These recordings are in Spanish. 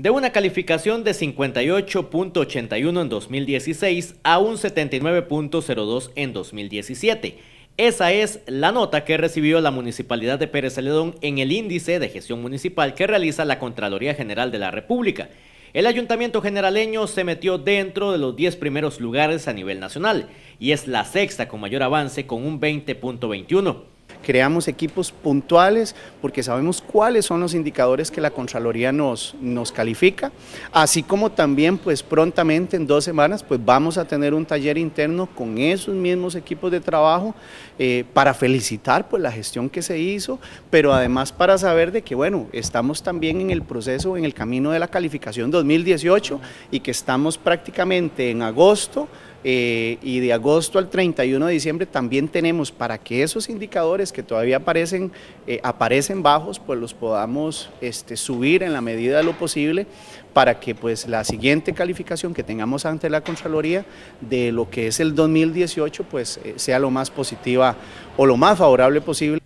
de una calificación de 58.81 en 2016 a un 79.02 en 2017. Esa es la nota que recibió la Municipalidad de Pérez Celedón en el índice de gestión municipal que realiza la Contraloría General de la República. El Ayuntamiento Generaleño se metió dentro de los 10 primeros lugares a nivel nacional y es la sexta con mayor avance con un 20.21. Creamos equipos puntuales porque sabemos cuáles son los indicadores que la Contraloría nos, nos califica, así como también pues prontamente en dos semanas pues vamos a tener un taller interno con esos mismos equipos de trabajo eh, para felicitar pues la gestión que se hizo, pero además para saber de que bueno, estamos también en el proceso, en el camino de la calificación 2018 y que estamos prácticamente en agosto eh, y de agosto al 31 de diciembre también tenemos para que esos indicadores que todavía aparecen, eh, aparecen bajos, pues los podamos este, subir en la medida de lo posible para que pues la siguiente calificación que tengamos ante la Contraloría de lo que es el 2018 pues eh, sea lo más positiva o lo más favorable posible.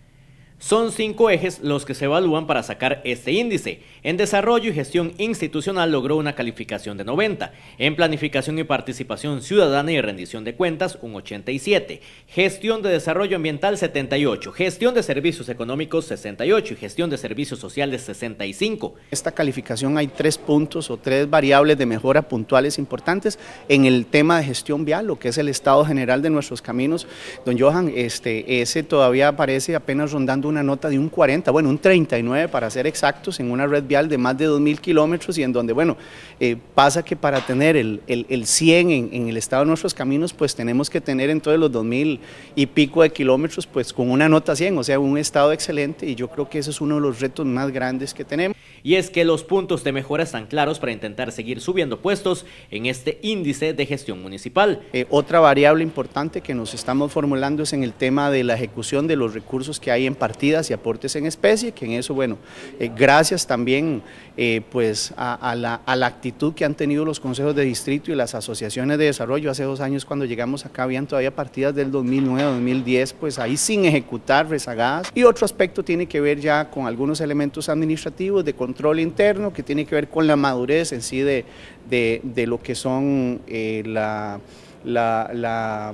Son cinco ejes los que se evalúan para sacar este índice. En desarrollo y gestión institucional logró una calificación de 90, en planificación y participación ciudadana y rendición de cuentas un 87, gestión de desarrollo ambiental 78, gestión de servicios económicos 68 y gestión de servicios sociales 65. Esta calificación hay tres puntos o tres variables de mejora puntuales importantes en el tema de gestión vial, lo que es el estado general de nuestros caminos. Don Johan, este, ese todavía aparece apenas rondando una nota de un 40, bueno, un 39 para ser exactos, en una red vial de más de 2.000 kilómetros y en donde, bueno, eh, pasa que para tener el, el, 100 en, el estado de nuestros caminos, pues tenemos que tener en todos los 2.000 y pico de kilómetros, pues con una nota 100, o sea, un estado excelente y yo creo que ese es uno de los retos más grandes que tenemos y es que los puntos de mejora están claros para intentar seguir subiendo puestos en este índice de gestión municipal. Eh, otra variable importante que nos estamos formulando es en el tema de la ejecución de los recursos que hay en partidas y aportes en especie, que en eso, bueno, eh, gracias también eh, pues a, la, a la actitud que han tenido los consejos de distrito y las asociaciones de desarrollo. Hace dos años cuando llegamos acá habían todavía partidas del 2009, 2010, pues ahí sin ejecutar rezagadas. Y otro aspecto tiene que ver ya con algunos elementos administrativos de control control interno, que tiene que ver con la madurez en sí de, lo que son eh, el área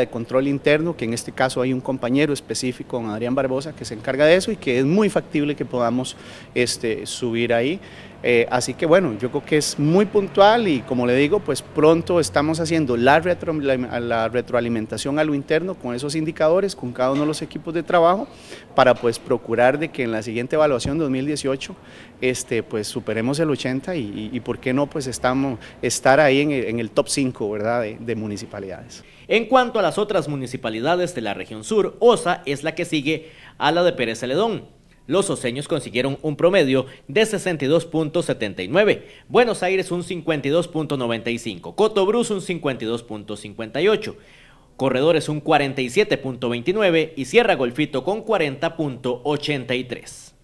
de control interno, que en este caso hay un compañero específico, Adrián Barbosa, que se encarga de eso y que es muy factible que podamos este, subir ahí. Eh, así que bueno, yo creo que es muy puntual y como le digo, pues pronto estamos haciendo la, retroalimentación a lo interno con esos indicadores, con cada uno de los equipos de trabajo, para pues procurar de que en la siguiente evaluación 2018 este, pues superemos el 80 y, por qué no pues estamos, estar ahí en, el top 5 ¿verdad? De, de municipalidades. En cuanto a las otras municipalidades de la región sur, OSA es la que sigue a la de Pérez Celedón los oseños consiguieron un promedio de 62.79, Buenos Aires un 52.95, Cotobruz un 52.58. Corredores un 47.29 y Sierra Golfito con 40.83.